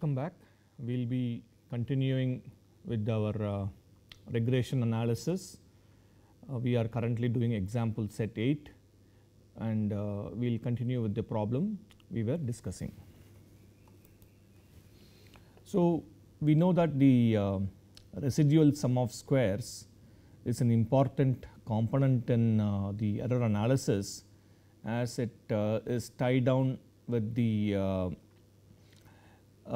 Welcome back. We will be continuing with our uh, regression analysis. Uh, we are currently doing example set 8 and uh, we will continue with the problem we were discussing. So, we know that the uh, residual sum of squares is an important component in uh, the error analysis as it uh, is tied down with the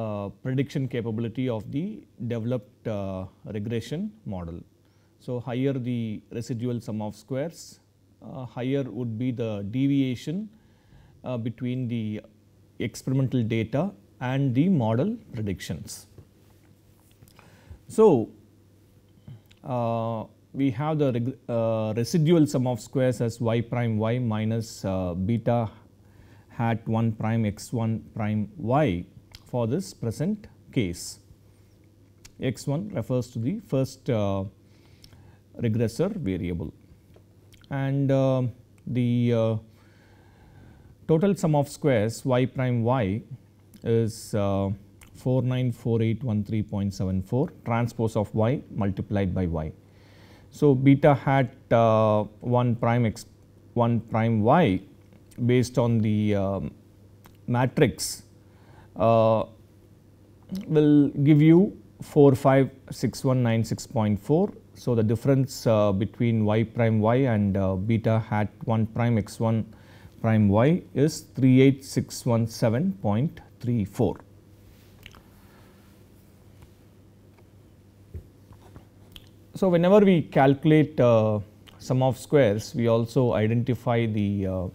uh, prediction capability of the developed uh, regression model. So, higher the residual sum of squares, uh, higher would be the deviation between the experimental data and the model predictions. So, uh, we have the uh, residual sum of squares as y prime y minus uh, beta hat 1 prime x 1 prime y for this present case. X1 refers to the first uh, regressor variable and uh, the uh, total sum of squares y prime y is uh, 494813.74 transpose of y multiplied by y. So, beta hat uh, 1 prime x 1 prime y based on the um, matrix uh, will give you 456196.4. So, the difference uh, between y prime y and uh, beta hat 1 prime x 1 prime y is 38617.34. So, whenever we calculate uh, sum of squares, we also identify the uh,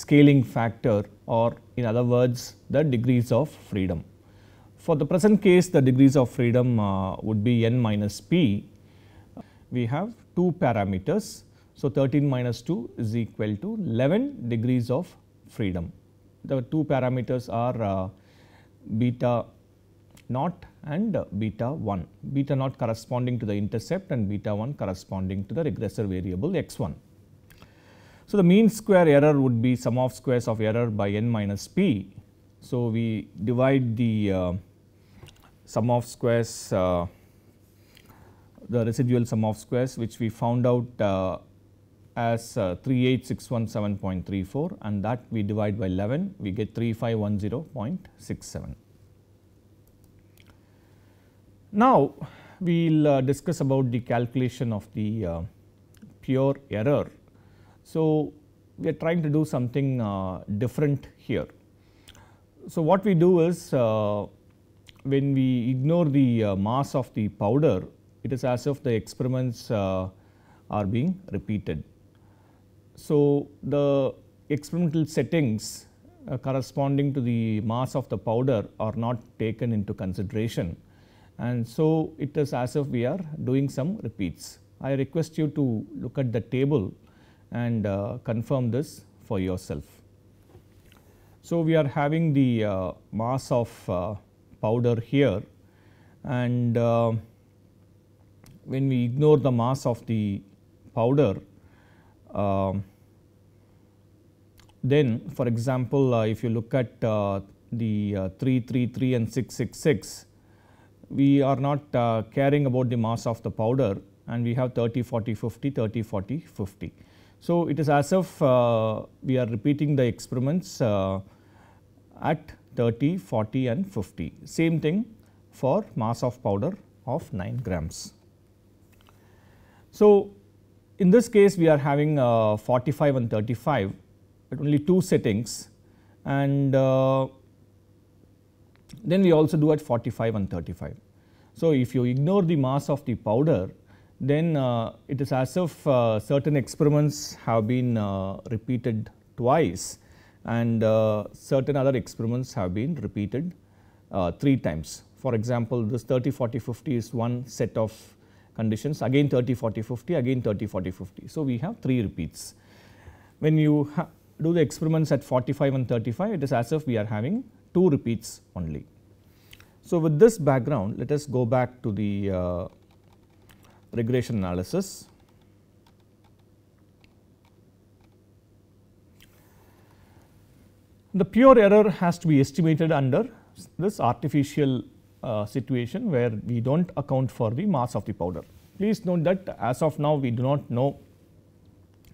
scaling factor or in other words the degrees of freedom. For the present case the degrees of freedom uh, would be n minus p. We have 2 parameters. So, 13 minus 2 is equal to 11 degrees of freedom. The two parameters are uh, beta naught and beta 1, beta naught corresponding to the intercept and beta 1 corresponding to the regressor variable x1. So, the mean square error would be sum of squares of error by n minus p. So, we divide the uh, sum of squares, uh, the residual sum of squares which we found out uh, as uh, 38617.34 and that we divide by 11, we get 3510.67. Now, we will uh, discuss about the calculation of the uh, pure error so, we are trying to do something uh, different here. So, what we do is uh, when we ignore the uh, mass of the powder, it is as if the experiments uh, are being repeated. So, the experimental settings uh, corresponding to the mass of the powder are not taken into consideration and so it is as if we are doing some repeats. I request you to look at the table and uh, confirm this for yourself. So, we are having the uh, mass of uh, powder here and when we ignore the mass of the powder, uh, then for example, uh, if you look at uh, the uh, 333 and 666, we are not caring about the mass of the powder and we have 30, 40, 50, 30, 40, 50. So, it is as if uh, we are repeating the experiments uh, at 30, 40 and 50. Same thing for mass of powder of 9 grams. So, in this case we are having uh, 45 and 35 at only 2 settings and then we also do at 45 and 35. So, if you ignore the mass of the powder then uh, it is as if uh, certain experiments have been uh, repeated twice and certain other experiments have been repeated 3 times. For example, this 30, 40, 50 is one set of conditions again 30 40 50 again 30 40 50. So, we have 3 repeats. When you do the experiments at 45 and 35 it is as if we are having 2 repeats only. So, with this background let us go back to the uh, regression analysis. The pure error has to be estimated under this artificial uh, situation where we do not account for the mass of the powder. Please note that as of now we do not know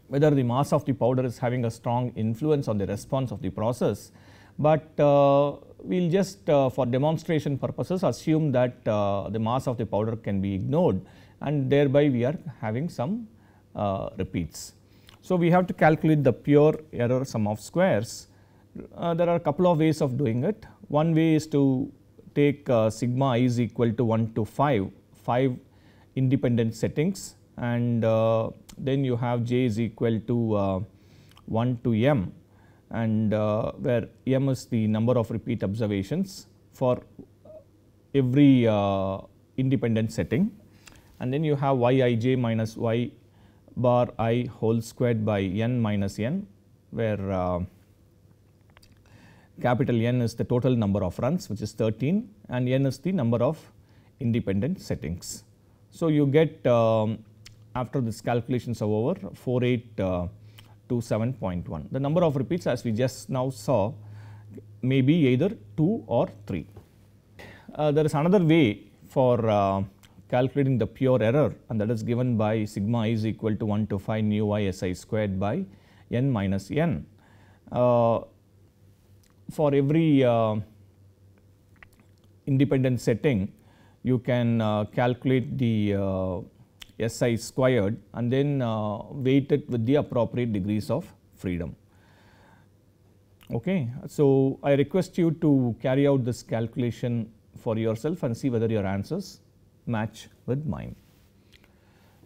whether the mass of the powder is having a strong influence on the response of the process, but uh, we will just uh, for demonstration purposes assume that uh, the mass of the powder can be ignored and thereby we are having some uh, repeats. So, we have to calculate the pure error sum of squares. Uh, there are a couple of ways of doing it. One way is to take uh, sigma i is equal to 1 to 5, 5 independent settings and uh, then you have j is equal to uh, 1 to m and uh, where m is the number of repeat observations for every independent setting and then you have yij minus y bar i whole squared by n minus n where uh, capital N is the total number of runs which is 13 and N is the number of independent settings. So, you get um, after this calculations are over 4827.1. Uh, the number of repeats as we just now saw may be either 2 or 3. Uh, there is another way for uh, calculating the pure error and that is given by sigma is equal to 1 to 5 nu i si squared by n minus n. Uh, for every uh, independent setting you can uh, calculate the uh, si squared and then uh, weight it with the appropriate degrees of freedom. Okay. So, I request you to carry out this calculation for yourself and see whether your answers match with mine.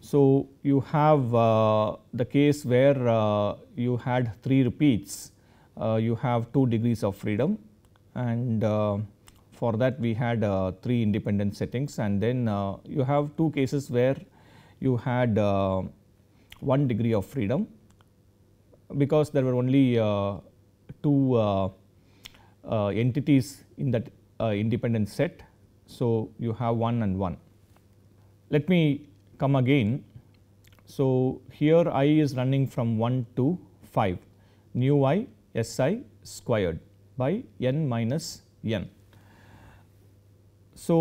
So, you have uh, the case where uh, you had 3 repeats, uh, you have 2 degrees of freedom and uh, for that we had uh, 3 independent settings and then uh, you have 2 cases where you had 1 degree of freedom because there were only 2 entities in that independent set. So, you have 1 and 1. Let me come again. So, here i is running from 1 to 5 nu i s i squared by n minus n. So,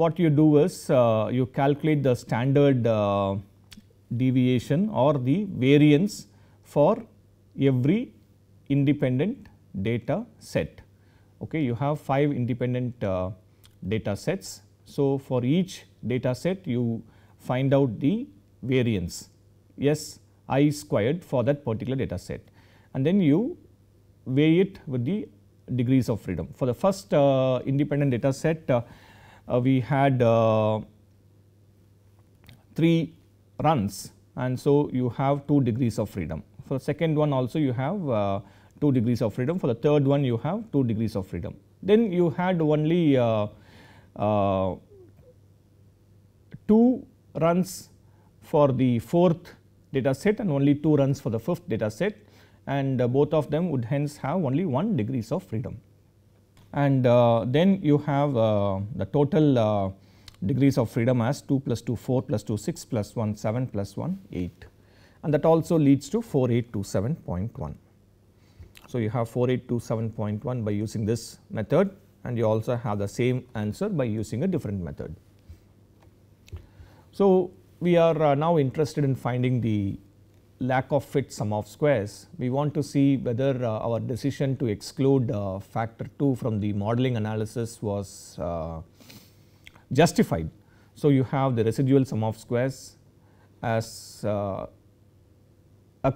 what you do is uh, you calculate the standard uh, deviation or the variance for every independent data set. Okay, you have 5 independent uh, data sets. So, for each data set you find out the variance S i squared for that particular data set and then you weigh it with the degrees of freedom. For the first uh, independent data set uh, uh, we had uh, 3 runs and so you have 2 degrees of freedom. For the second one also you have uh, 2 degrees of freedom, for the third one you have 2 degrees of freedom. Then you had only uh, 2 runs for the fourth data set and only 2 runs for the fifth data set and uh, both of them would hence have only 1 degrees of freedom. And uh, then you have uh, the total uh, degrees of freedom as 2 plus 2 4 plus 2 6 plus 1 7 plus 1 8 and that also leads to 4827.1. So, you have 4827.1 by using this method and you also have the same answer by using a different method. So, we are uh, now interested in finding the lack of fit sum of squares. We want to see whether uh, our decision to exclude uh, factor 2 from the modeling analysis was justified. So, you have the residual sum of squares as a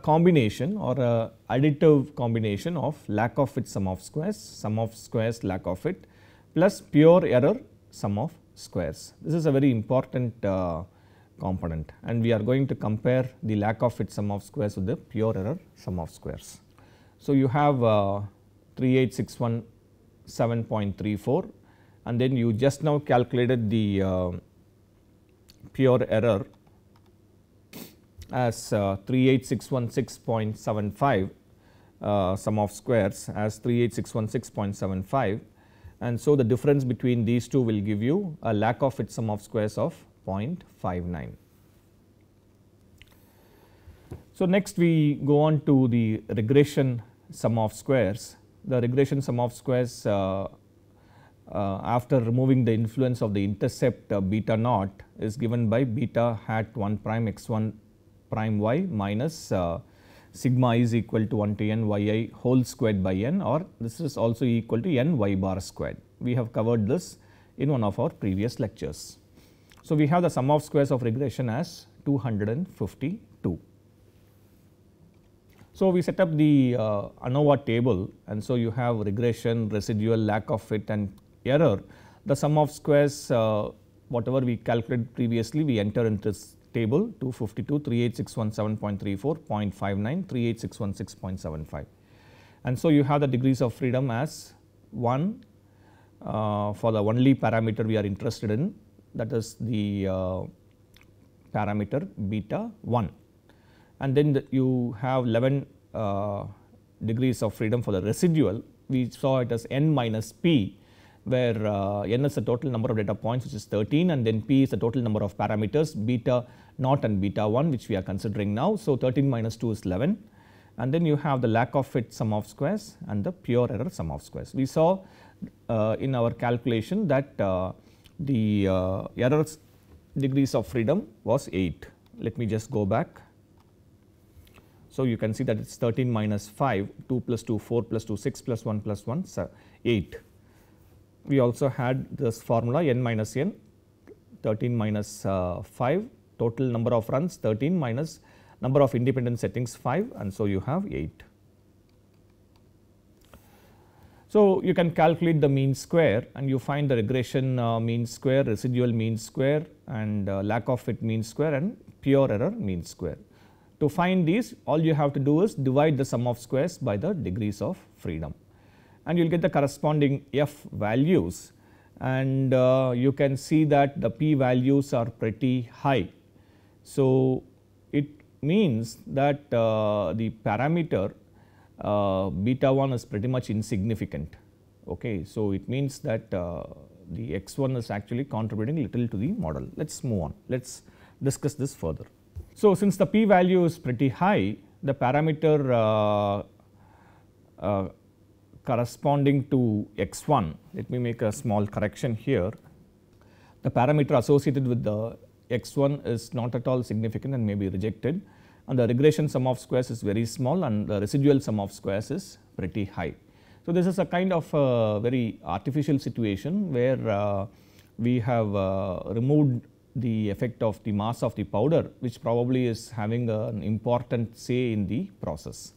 combination or a additive combination of lack of fit sum of squares, sum of squares lack of fit plus pure error sum of squares. This is a very important uh, component and we are going to compare the lack of fit sum of squares with the pure error sum of squares. So, you have uh, 38617.34 and then you just now calculated the uh, pure error as uh, 38616.75 uh, sum of squares as 38616.75 and so the difference between these two will give you a lack of its sum of squares of 0.59. So next we go on to the regression sum of squares. The regression sum of squares uh, uh, after removing the influence of the intercept uh, beta naught is given by beta hat 1 prime x1 prime y minus uh, sigma is equal to 1 to n y i whole squared by n or this is also equal to n y bar squared. We have covered this in one of our previous lectures. So, we have the sum of squares of regression as 252. So, we set up the uh, ANOVA table and so you have regression, residual, lack of fit and error. The sum of squares uh, whatever we calculated previously we enter into this table 252, 38617.34, 38616.75. And so you have the degrees of freedom as 1 uh, for the only parameter we are interested in that is the uh, parameter beta 1. And then the, you have 11 uh, degrees of freedom for the residual we saw it as n minus p where uh, n is the total number of data points which is 13 and then p is the total number of parameters beta naught and beta 1 which we are considering now. So, 13 minus 2 is 11 and then you have the lack of fit sum of squares and the pure error sum of squares. We saw uh, in our calculation that uh, the uh, errors degrees of freedom was 8. Let me just go back. So, you can see that it is 13 minus 5, 2 plus 2, 4 plus 2, 6 plus 1 plus 1, so 8. We also had this formula n minus n, 13 minus, uh, 5 total number of runs 13 minus number of independent settings 5 and so you have 8. So, you can calculate the mean square and you find the regression uh, mean square, residual mean square and uh, lack of fit mean square and pure error mean square. To find these all you have to do is divide the sum of squares by the degrees of freedom and you will get the corresponding f values and uh, you can see that the p values are pretty high so, it means that uh, the parameter uh, beta 1 is pretty much insignificant. Okay. So, it means that uh, the x 1 is actually contributing little to the model. Let us move on, let us discuss this further. So, since the p value is pretty high, the parameter uh, uh, corresponding to x 1, let me make a small correction here. The parameter associated with the x1 is not at all significant and may be rejected and the regression sum of squares is very small and the residual sum of squares is pretty high. So, this is a kind of a very artificial situation where uh, we have uh, removed the effect of the mass of the powder which probably is having an important say in the process.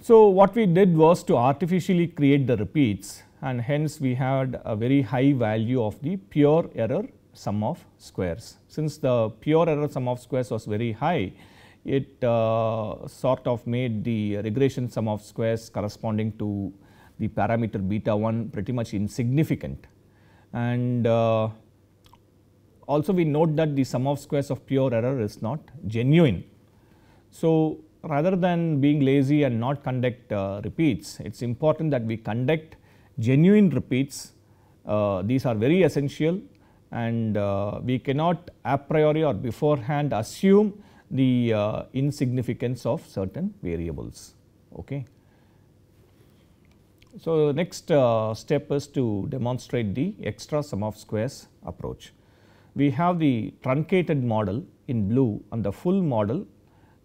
So, what we did was to artificially create the repeats and hence we had a very high value of the pure error sum of squares. Since the pure error sum of squares was very high, it uh, sort of made the regression sum of squares corresponding to the parameter beta 1 pretty much insignificant. And uh, also we note that the sum of squares of pure error is not genuine. So rather than being lazy and not conduct uh, repeats, it is important that we conduct genuine repeats. Uh, these are very essential and uh, we cannot a priori or beforehand assume the uh, insignificance of certain variables. Okay. So, the next uh, step is to demonstrate the extra sum of squares approach. We have the truncated model in blue and the full model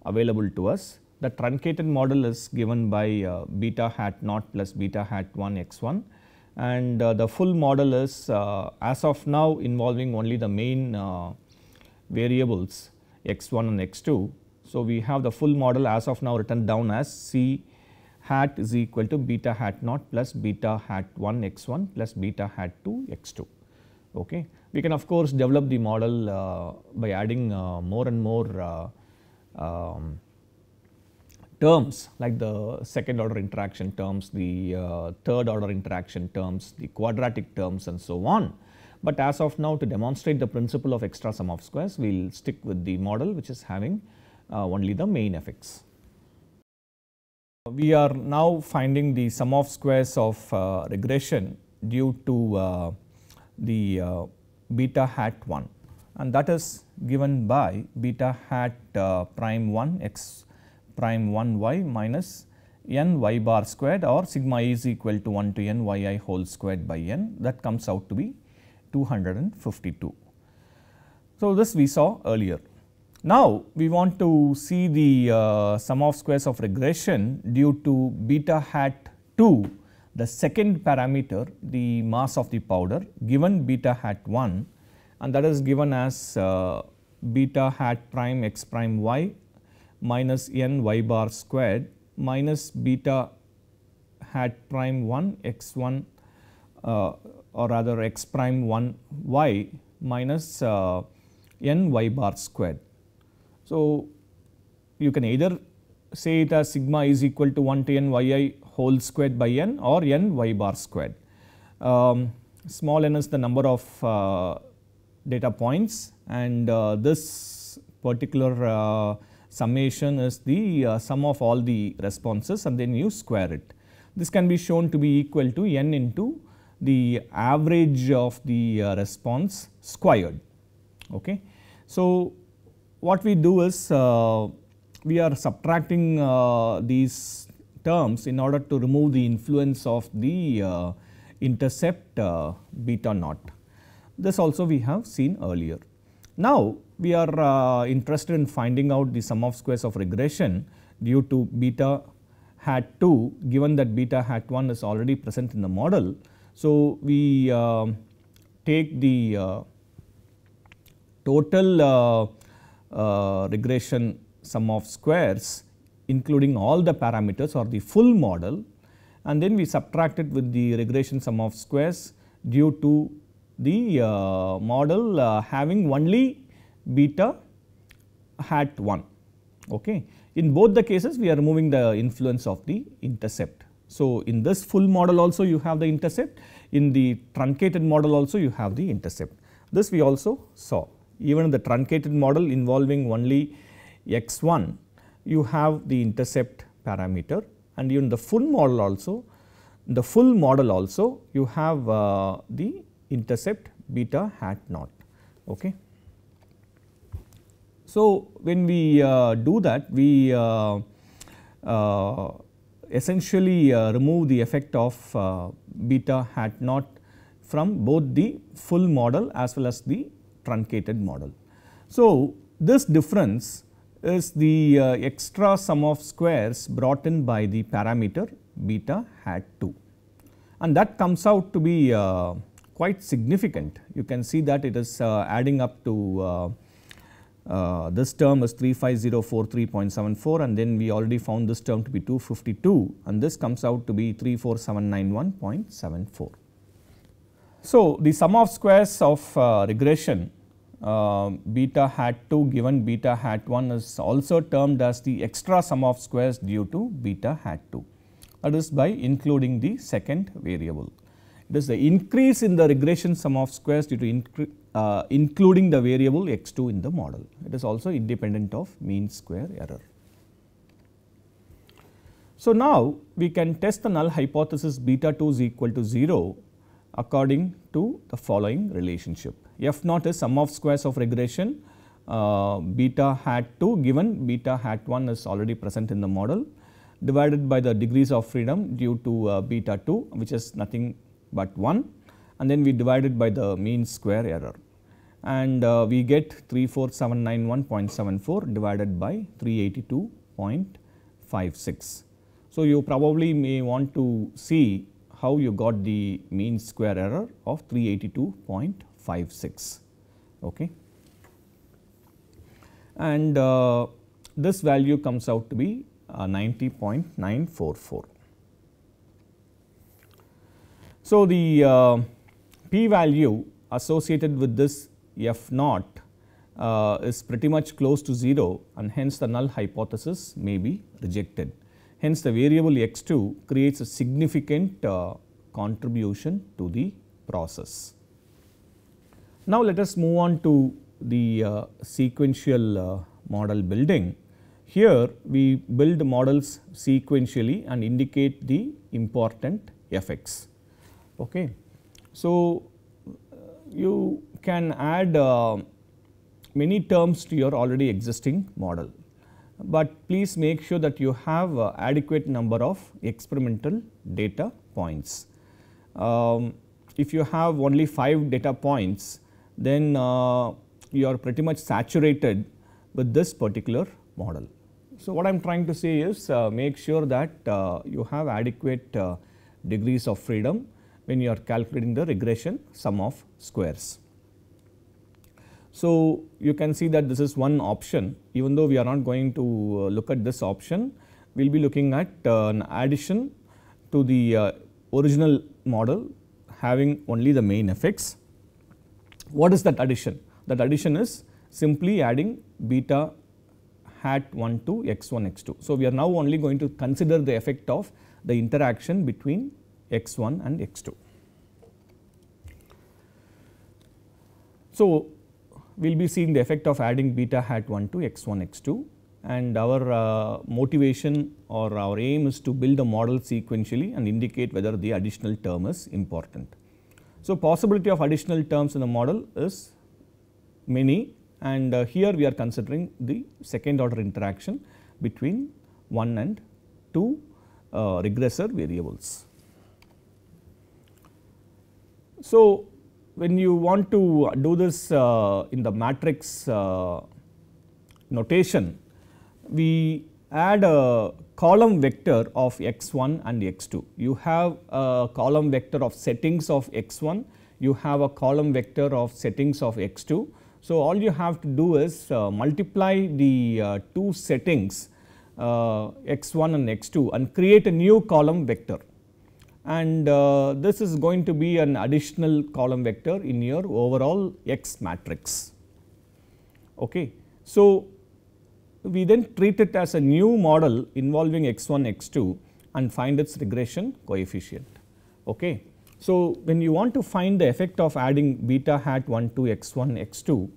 available to us. The truncated model is given by uh, beta hat naught plus beta hat 1 x 1 and uh, the full model is uh, as of now involving only the main uh, variables x1 and x2. So, we have the full model as of now written down as C hat is equal to beta hat naught plus beta hat 1 x1 plus beta hat 2 x2. Okay. We can of course develop the model uh, by adding uh, more and more uh, um, terms like the second order interaction terms, the uh, third order interaction terms, the quadratic terms and so on. But as of now to demonstrate the principle of extra sum of squares, we will stick with the model which is having uh, only the main effects. We are now finding the sum of squares of uh, regression due to uh, the uh, beta hat 1 and that is given by beta hat uh, prime 1 x prime 1 y minus n y bar squared or sigma is equal to 1 to n y i whole squared by n that comes out to be 252. So, this we saw earlier. Now, we want to see the uh, sum of squares of regression due to beta hat 2 the second parameter the mass of the powder given beta hat 1 and that is given as uh, beta hat prime x prime y minus n y bar squared minus beta hat prime 1 x 1 uh, or rather x prime 1 y minus uh, n y bar squared. So, you can either say it as sigma is equal to 1 to n y i whole squared by n or n y bar squared. Um, small n is the number of uh, data points and uh, this particular uh, summation is the uh, sum of all the responses and then you square it. This can be shown to be equal to n into the average of the uh, response squared. Okay. So, what we do is uh, we are subtracting uh, these terms in order to remove the influence of the uh, intercept uh, beta naught. This also we have seen earlier. Now, we are uh, interested in finding out the sum of squares of regression due to beta hat 2 given that beta hat 1 is already present in the model. So, we uh, take the uh, total uh, uh, regression sum of squares including all the parameters or the full model and then we subtract it with the regression sum of squares due to the uh, model having only beta hat 1. Okay. In both the cases we are removing the influence of the intercept. So, in this full model also you have the intercept, in the truncated model also you have the intercept. This we also saw even the truncated model involving only x1 you have the intercept parameter and even the full model also the full model also you have uh, the intercept beta hat naught. Okay. So, when we uh, do that we uh, uh, essentially uh, remove the effect of uh, beta hat naught from both the full model as well as the truncated model. So, this difference is the uh, extra sum of squares brought in by the parameter beta hat 2 and that comes out to be quite significant. You can see that it is adding up to uh, this term is 35043.74 and then we already found this term to be 252 and this comes out to be 34791.74. So, the sum of squares of uh, regression uh, beta hat 2 given beta hat 1 is also termed as the extra sum of squares due to beta hat 2 that is by including the second variable. It is the increase in the regression sum of squares due to uh, including the variable x2 in the model. It is also independent of mean square error. So, now we can test the null hypothesis beta 2 is equal to 0 according to the following relationship. F 0 is sum of squares of regression uh, beta hat 2 given beta hat 1 is already present in the model divided by the degrees of freedom due to uh, beta 2 which is nothing but 1 and then we divide it by the mean square error and uh, we get 34791.74 divided by 382.56. So, you probably may want to see how you got the mean square error of 382.56. Okay. And uh, this value comes out to be uh, 90.944. So, the uh, p value associated with this f naught uh, is pretty much close to 0 and hence the null hypothesis may be rejected. Hence the variable x2 creates a significant uh, contribution to the process. Now let us move on to the uh, sequential uh, model building. Here we build models sequentially and indicate the important effects. Okay. So, you can add uh, many terms to your already existing model, but please make sure that you have uh, adequate number of experimental data points. Um, if you have only 5 data points, then uh, you are pretty much saturated with this particular model. So, what I am trying to say is uh, make sure that uh, you have adequate uh, degrees of freedom when you are calculating the regression sum of squares. So, you can see that this is one option even though we are not going to uh, look at this option, we will be looking at uh, an addition to the uh, original model having only the main effects. What is that addition? That addition is simply adding beta hat 1 to x1 x2. So, we are now only going to consider the effect of the interaction between x1 and x2. So, we will be seeing the effect of adding beta hat 1 to x1 x2 and our uh, motivation or our aim is to build a model sequentially and indicate whether the additional term is important. So, possibility of additional terms in the model is many and uh, here we are considering the second order interaction between 1 and 2 uh, regressor variables. So, when you want to do this uh, in the matrix uh, notation, we add a column vector of x1 and x2. You have a column vector of settings of x1, you have a column vector of settings of x2. So, all you have to do is uh, multiply the uh, two settings uh, x1 and x2 and create a new column vector and uh, this is going to be an additional column vector in your overall X matrix. Okay. So, we then treat it as a new model involving X1, X2 and find its regression coefficient. Okay. So, when you want to find the effect of adding beta hat 1 to X1, X2,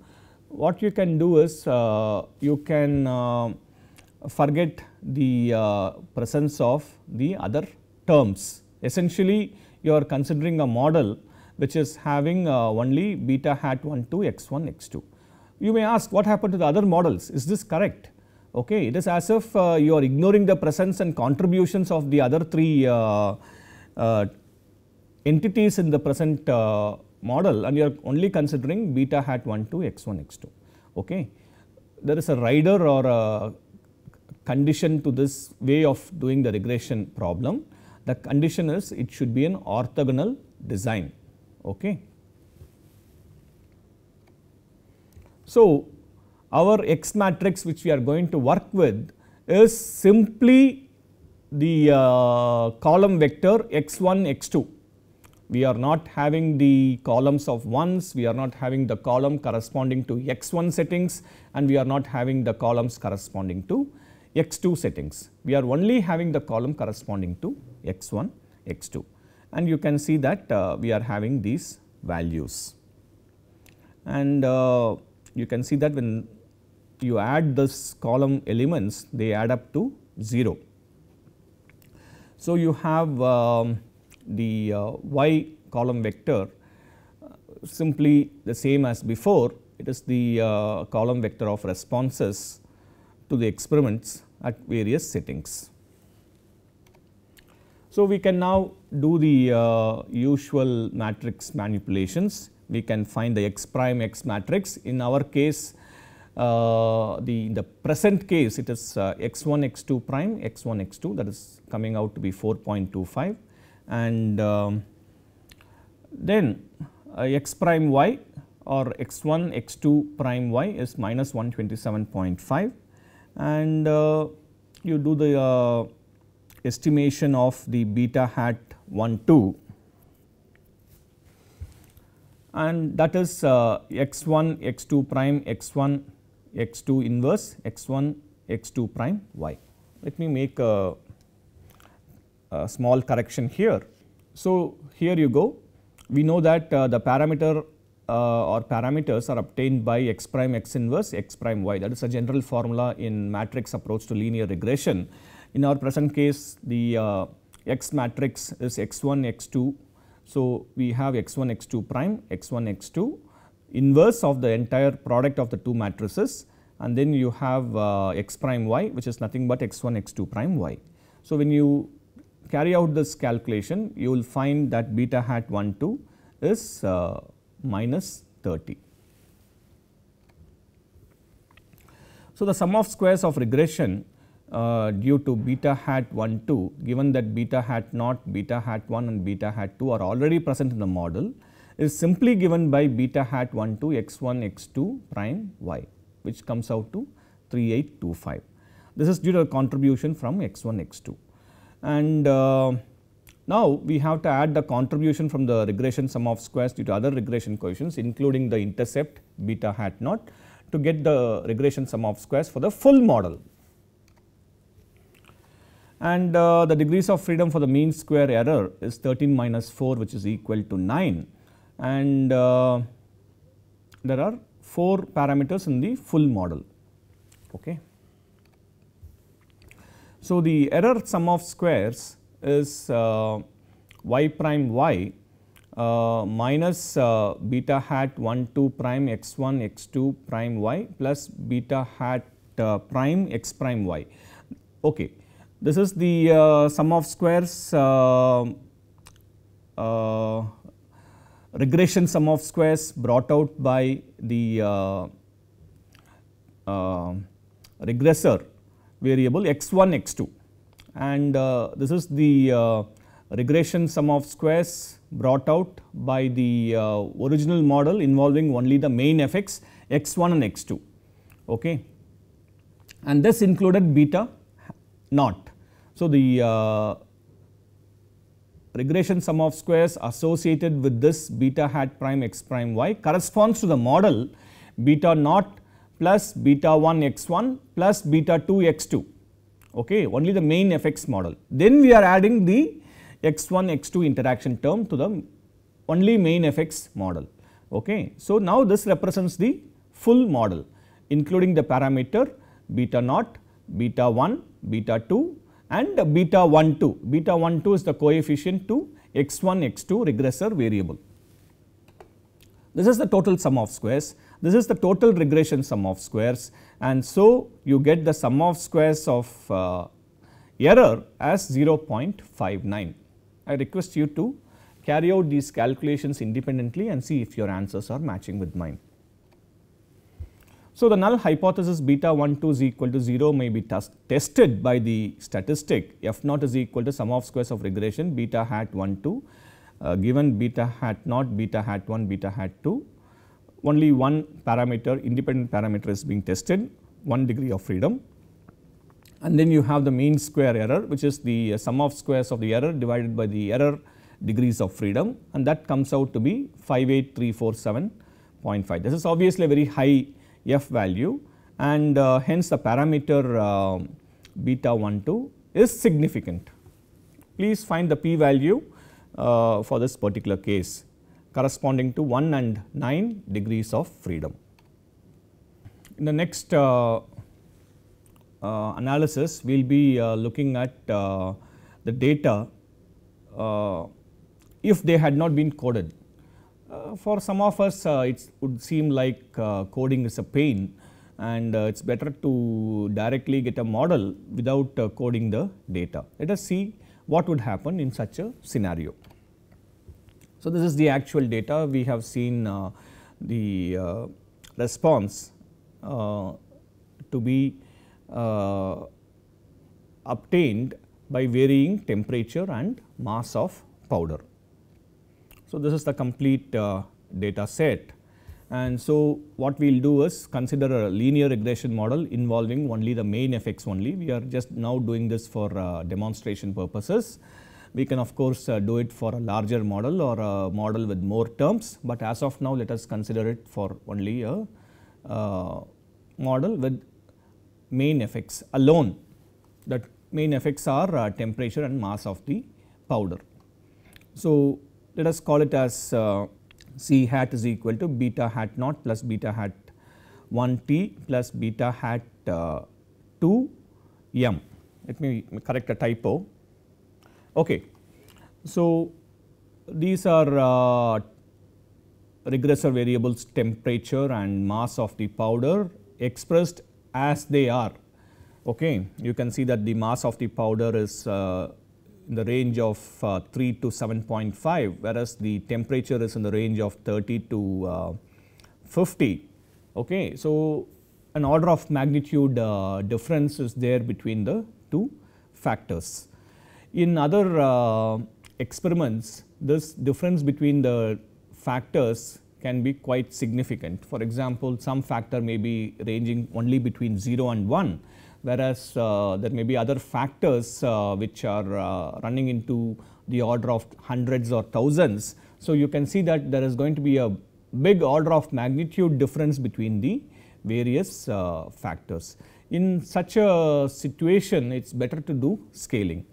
what you can do is uh, you can uh, forget the uh, presence of the other terms Essentially, you are considering a model which is having uh, only beta hat 1 2 x 1 x 2. You may ask what happened to the other models is this correct okay it is as if uh, you are ignoring the presence and contributions of the other three uh, entities in the present model and you are only considering beta hat 1 2 x 1 x 2 okay. There is a rider or a condition to this way of doing the regression problem the condition is it should be an orthogonal design. Okay. So, our X matrix which we are going to work with is simply the uh, column vector x1, x2. We are not having the columns of 1s, we are not having the column corresponding to x1 settings and we are not having the columns corresponding to x2 settings. We are only having the column corresponding to x1, x2 and you can see that uh, we are having these values. And uh, you can see that when you add this column elements they add up to 0. So, you have um, the uh, y column vector uh, simply the same as before it is the uh, column vector of responses to the experiments at various settings. So, we can now do the uh, usual matrix manipulations. We can find the x prime x matrix. In our case, uh, the, the present case it is uh, x1 x2 prime x1 x2 that is coming out to be 4.25 and um, then uh, x prime y or x1 x2 prime y is minus 127.5 and uh, you do the uh, estimation of the beta hat 1 2 and that is uh, x 1 x 2 prime x 1 x 2 inverse x 1 x 2 prime y. Let me make a, a small correction here. So, here you go we know that uh, the parameter uh, or parameters are obtained by x prime x inverse x prime y that is a general formula in matrix approach to linear regression. In our present case the uh, x matrix is x1 x2 so we have x1 x2 prime x1 x2 inverse of the entire product of the two matrices and then you have uh, x prime y which is nothing but x1 x2 prime y. So when you carry out this calculation you will find that beta hat 1 2 is uh, minus 30. So, the sum of squares of regression uh, due to beta hat 1 2 given that beta hat naught, beta hat 1 and beta hat 2 are already present in the model is simply given by beta hat 1 2 x 1 x 2 prime y which comes out to 3825. This is due to the contribution from x 1 x 2 and uh, now, we have to add the contribution from the regression sum of squares due to other regression coefficients including the intercept beta hat naught to get the regression sum of squares for the full model. And uh, the degrees of freedom for the mean square error is 13 minus 4 which is equal to 9 and uh, there are 4 parameters in the full model. Okay. So, the error sum of squares is uh, y prime y uh, minus uh, beta hat 1 2 prime x 1 x 2 prime y plus beta hat prime x prime y. Okay. This is the sum of squares regression sum of squares brought out by the uh, uh, regressor variable x1 x2 and uh, this is the uh, regression sum of squares brought out by the uh, original model involving only the main effects x1 and x2 okay and this included beta naught. So, the uh, regression sum of squares associated with this beta hat prime x prime y corresponds to the model beta naught plus beta 1 x 1 plus beta 2 x 2 okay only the main fx model then we are adding the x1 x2 interaction term to the only main fx model okay so now this represents the full model including the parameter beta naught beta 1 beta 2 and beta 1 2 beta 1 2 is the coefficient to x1 x2 regressor variable this is the total sum of squares this is the total regression sum of squares and so you get the sum of squares of uh, error as 0.59. I request you to carry out these calculations independently and see if your answers are matching with mine. So, the null hypothesis beta 1 2 is equal to 0 may be tested by the statistic f naught is equal to sum of squares of regression beta hat 1 2 uh, given beta hat naught beta hat 1 beta hat 2 only one parameter independent parameter is being tested 1 degree of freedom and then you have the mean square error which is the uh, sum of squares of the error divided by the error degrees of freedom and that comes out to be 58347.5. This is obviously a very high F value and uh, hence the parameter uh, beta 1 2 is significant. Please find the p value uh, for this particular case corresponding to 1 and 9 degrees of freedom. In the next uh, uh, analysis, we will be uh, looking at uh, the data uh, if they had not been coded. Uh, for some of us, it would seem like coding is a pain and it is better to directly get a model without coding the data. Let us see what would happen in such a scenario. So, this is the actual data we have seen uh, the uh, response uh, to be uh, obtained by varying temperature and mass of powder. So, this is the complete uh, data set and so what we will do is consider a linear regression model involving only the main effects only. We are just now doing this for demonstration purposes. We can of course uh, do it for a larger model or a model with more terms, but as of now let us consider it for only a uh, model with main effects alone. The main effects are uh, temperature and mass of the powder. So, let us call it as uh, C hat is equal to beta hat naught plus beta hat 1 t plus beta hat uh, 2 m. Let me correct a typo. Okay. So, these are uh, regressor variables temperature and mass of the powder expressed as they are. Okay. You can see that the mass of the powder is uh, in the range of uh, 3 to 7.5 whereas the temperature is in the range of 30 to uh, 50. Okay. So, an order of magnitude uh, difference is there between the two factors. In other uh, experiments, this difference between the factors can be quite significant. For example, some factor may be ranging only between 0 and 1, whereas uh, there may be other factors uh, which are uh, running into the order of hundreds or thousands. So, you can see that there is going to be a big order of magnitude difference between the various uh, factors. In such a situation, it is better to do scaling.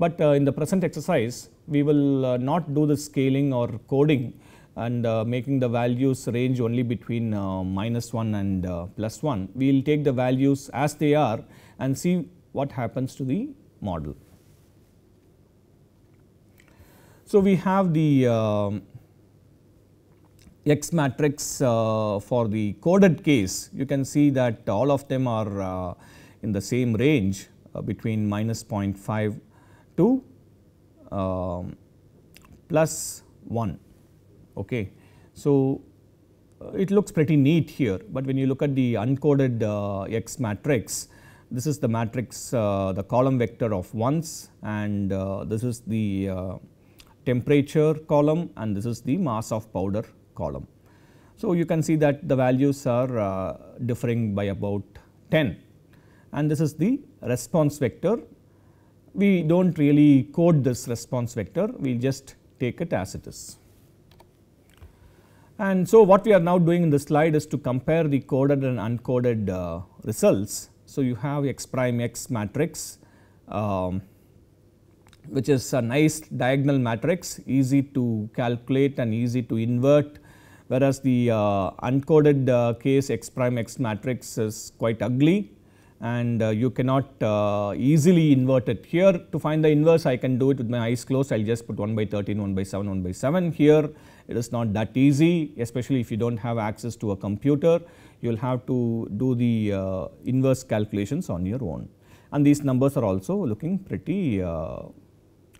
But uh, in the present exercise, we will uh, not do the scaling or coding and uh, making the values range only between minus 1 and plus 1. We will take the values as they are and see what happens to the model. So, we have the X matrix for the coded case. You can see that all of them are in the same range between minus 0.5 to uh, plus 1 okay. So, uh, it looks pretty neat here, but when you look at the uncoded uh, X matrix this is the matrix uh, the column vector of 1s and this is the temperature column and this is the mass of powder column. So, you can see that the values are uh, differing by about 10 and this is the response vector we do not really code this response vector, we just take it as it is. And so, what we are now doing in this slide is to compare the coded and uncoded uh, results. So, you have x prime x matrix um, which is a nice diagonal matrix easy to calculate and easy to invert whereas the uh, uncoded uh, case x prime x matrix is quite ugly and uh, you cannot uh, easily invert it. Here to find the inverse I can do it with my eyes closed, I will just put 1 by 13, 1 by 7, 1 by 7. Here it is not that easy especially if you do not have access to a computer, you will have to do the uh, inverse calculations on your own. And these numbers are also looking pretty uh,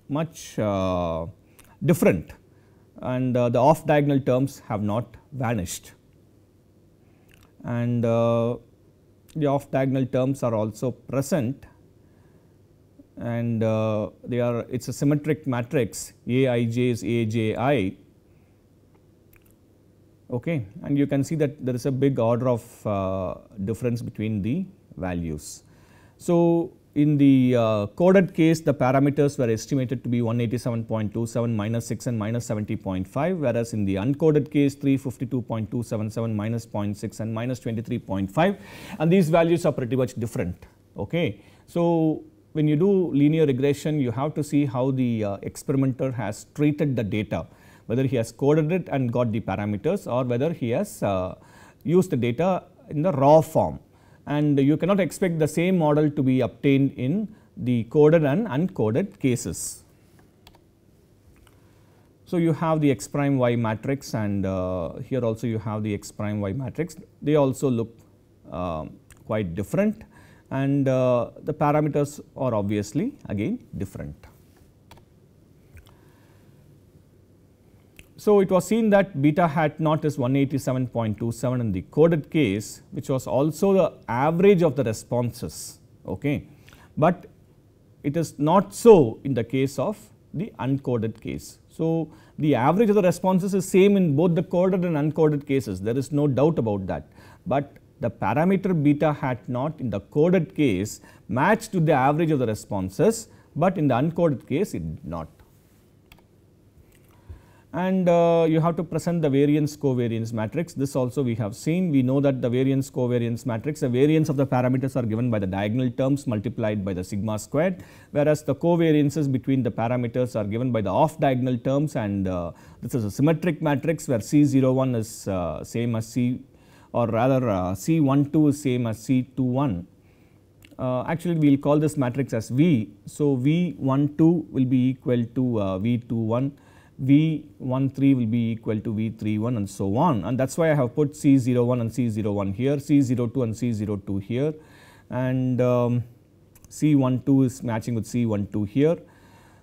much uh, different and uh, the off diagonal terms have not vanished. And the off diagonal terms are also present and uh, they are it is a symmetric matrix Aij is Aji okay. and you can see that there is a big order of uh, difference between the values. So, in the uh, coded case the parameters were estimated to be 187.27 minus 6 and minus 70.5 whereas in the uncoded case 352.277 minus 0.6 and minus 23.5 and these values are pretty much different okay. So when you do linear regression you have to see how the uh, experimenter has treated the data whether he has coded it and got the parameters or whether he has uh, used the data in the raw form and you cannot expect the same model to be obtained in the coded and uncoded cases. So, you have the x prime y matrix and uh, here also you have the x prime y matrix they also look uh, quite different and uh, the parameters are obviously again different. So it was seen that beta hat naught is 187.27 in the coded case which was also the average of the responses okay. But it is not so in the case of the uncoded case. So the average of the responses is same in both the coded and uncoded cases there is no doubt about that. But the parameter beta hat naught in the coded case matched to the average of the responses but in the uncoded case it did not and uh, you have to present the variance covariance matrix. This also we have seen, we know that the variance covariance matrix, the variance of the parameters are given by the diagonal terms multiplied by the sigma squared, whereas the covariances between the parameters are given by the off diagonal terms and uh, this is a symmetric matrix where C01 is uh, same as C or rather uh, C12 is same as C21. Uh, actually we will call this matrix as V. So, V12 will be equal to uh, V21 V13 will be equal to V31 and so on and that is why I have put C01 and C01 here, C02 and C02 here and um, C12 is matching with C12 here.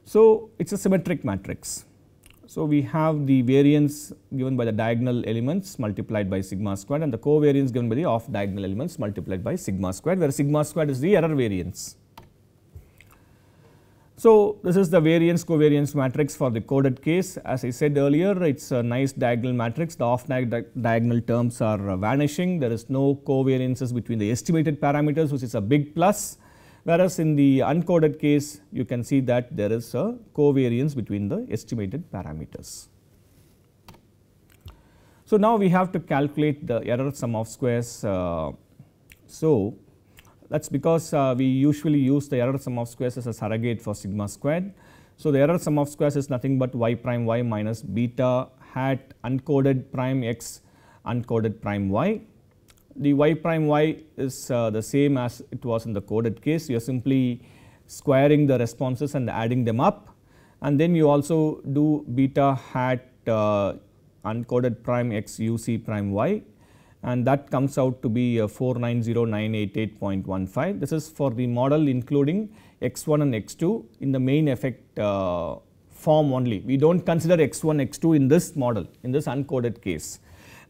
So, it is a symmetric matrix. So, we have the variance given by the diagonal elements multiplied by sigma squared and the covariance given by the off diagonal elements multiplied by sigma squared where sigma squared is the error variance. So, this is the variance covariance matrix for the coded case. As I said earlier, it is a nice diagonal matrix. The off diagonal terms are uh, vanishing. There is no covariances between the estimated parameters, which is a big plus. Whereas, in the uncoded case, you can see that there is a covariance between the estimated parameters. So, now we have to calculate the error sum of squares. Uh, so, that is because uh, we usually use the error sum of squares as a surrogate for sigma squared. So, the error sum of squares is nothing but y prime y minus beta hat uncoded prime x uncoded prime y. The y prime y is uh, the same as it was in the coded case. You are simply squaring the responses and adding them up and then you also do beta hat uh, uncoded prime x u c prime y and that comes out to be 490988.15. This is for the model including x1 and x2 in the main effect uh, form only. We do not consider x1, x2 in this model in this uncoded case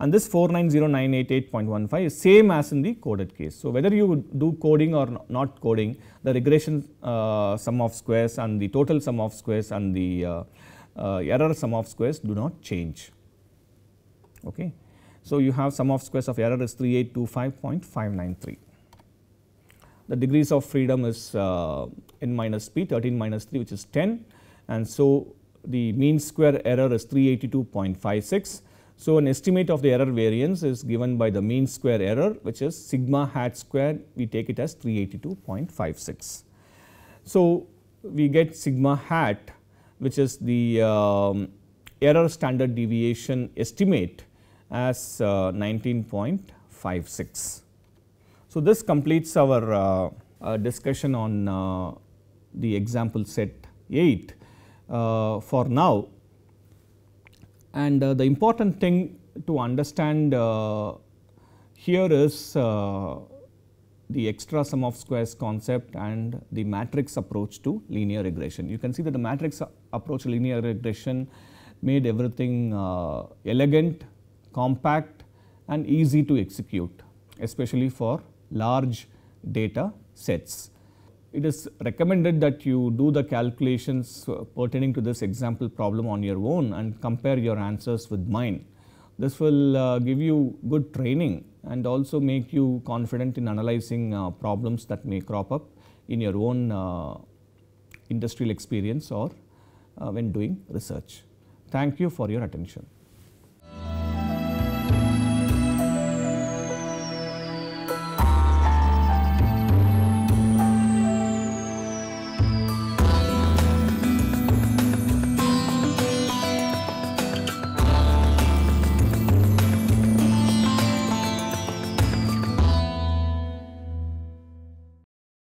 and this 490988.15 is same as in the coded case. So, whether you do coding or not coding the regression uh, sum of squares and the total sum of squares and the uh, uh error sum of squares do not change. Okay. So, you have sum of squares of error is 3825.593. The degrees of freedom is uh, n minus p 13 minus 3 which is 10 and so the mean square error is 382.56. So, an estimate of the error variance is given by the mean square error which is sigma hat square we take it as 382.56. So, we get sigma hat which is the um, error standard deviation estimate as 19.56. Uh, so, this completes our uh, uh, discussion on the example set 8 for now. And the important thing to understand here is the extra sum of squares concept and the matrix approach to linear regression. You can see that the matrix approach linear regression made everything uh, elegant compact and easy to execute, especially for large data sets. It is recommended that you do the calculations uh, pertaining to this example problem on your own and compare your answers with mine. This will uh, give you good training and also make you confident in analyzing uh, problems that may crop up in your own uh, industrial experience or uh, when doing research. Thank you for your attention.